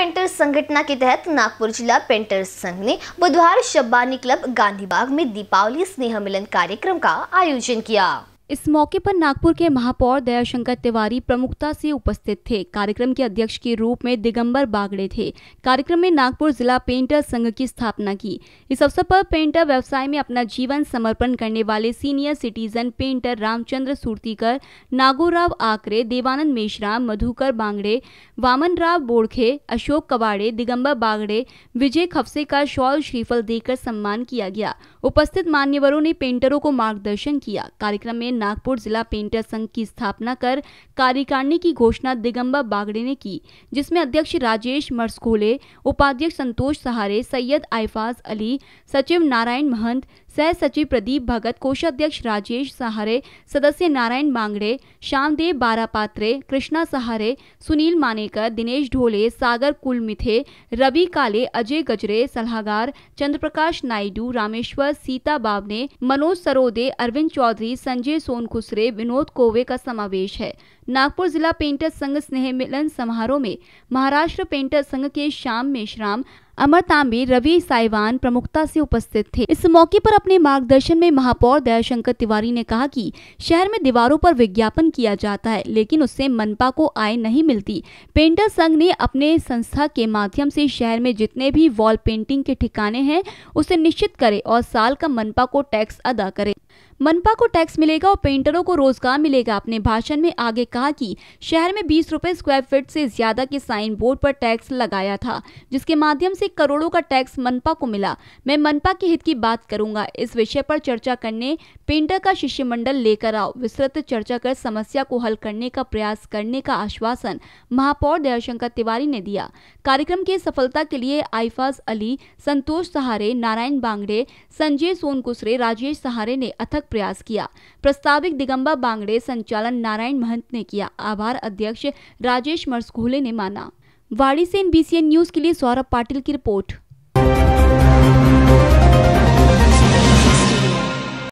painters संगठना के तहत नागपुर जिला पेंटर्स संघ ने बुधवार शब्बानी क्लब गांधीबाग में दीपावली स्नेह मिलन कार्यक्रम का आयोजन किया इस मौके पर नागपुर के महापौर दयाशंकर तिवारी प्रमुखता से उपस्थित थे कार्यक्रम के अध्यक्ष के रूप में दिगंबर बागड़े थे कार्यक्रम में नागपुर जिला पेंटर संघ की स्थापना की इस अवसर पर पेंटर व्यवसाय में अपना जीवन समर्पण करने वाले senior citizen painter Ramchandra Surtikar Nagorao Akare Devanand Meshra Madhukar Bangde Waman Rao Bodkhe Ashok Kawade Digambar Bagde Vijay का शॉल श्रीफल देकर सम्मान किया गया उपस्थित मान्यवरों ने पेंटरों को मार्गदर्शन किया कार्यक्रम में नागपुर जिला पेंटर संघ की स्थापना कर कार्यकारिणी की घोषणा दिगंबर बागड़े ने की जिसमें अध्यक्ष राजेश मर्सकोले उपाध्यक्ष संतोष सहारे सैयद आइफाज अली सचिव नारायण महंत सह सचिव प्रदीप भगत कोषाध्यक्ष राजेश सहारे सदस्य नारायण मांगड़े श्यामदेव बारापात्रे कृष्णा सहारे सुनील मानेकर दिनेश ढोले सागर कुलमिथे रवि काले अजय गजरे सलाहकार चंद्रप्रकाश नायडू रामेश्वर सीता बावने मनोज सरोदे अरविंद चौधरी संजय सोनखुसरे विनोद कोवे का समावेश है नागपुर जिला पेंटर संघ स्नेह मिलन समारोह में महाराष्ट्र पेंटर संघ के श्याम मेश्राम अमर तांबे रवि साइवान प्रमुखता से उपस्थित थे इस मौके पर अपने मार्गदर्शन में महापौर दयाशंकर तिवारी ने कहा कि शहर में दीवारों पर विज्ञापन किया जाता है लेकिन उससे मनपा को आय नहीं मिलती पेंटर संघ ने अपने संस्था के माध्यम से शहर में जितने भी वॉल पेंटिंग के ठिकाने हैं उसे निश्चित करे और साल का मनपा को टैक्स अदा करे मनपा को टैक्स मिलेगा और पेंटरों को रोजगार मिलेगा अपने भाषण में आगे कहा कि शहर में बीस रुपए स्क्वायर फीट से ज्यादा के साइन बोर्ड पर टैक्स लगाया था जिसके माध्यम से करोड़ों का टैक्स मनपा को मिला मैं मनपा के हित की बात करूंगा इस विषय पर चर्चा करने पेंटर का शिष्यमंडल लेकर आओ विस्तृत चर्चा कर समस्या को हल करने का प्रयास करने का आश्वासन महापौर दयाशंकर तिवारी ने दिया कार्यक्रम की सफलता के लिए आइफाज अली संतोष सहारे नारायण बांगड़े संजय सोनकुसरे राजेश सहारे ने अथक प्रयास किया प्रस्तावित दिगंबा बांगड़े संचालन नारायण महंत ने किया आभार अध्यक्ष राजेश मरसकोहले ने माना वाड़ी से एन न्यूज के लिए सौरभ पाटिल की रिपोर्ट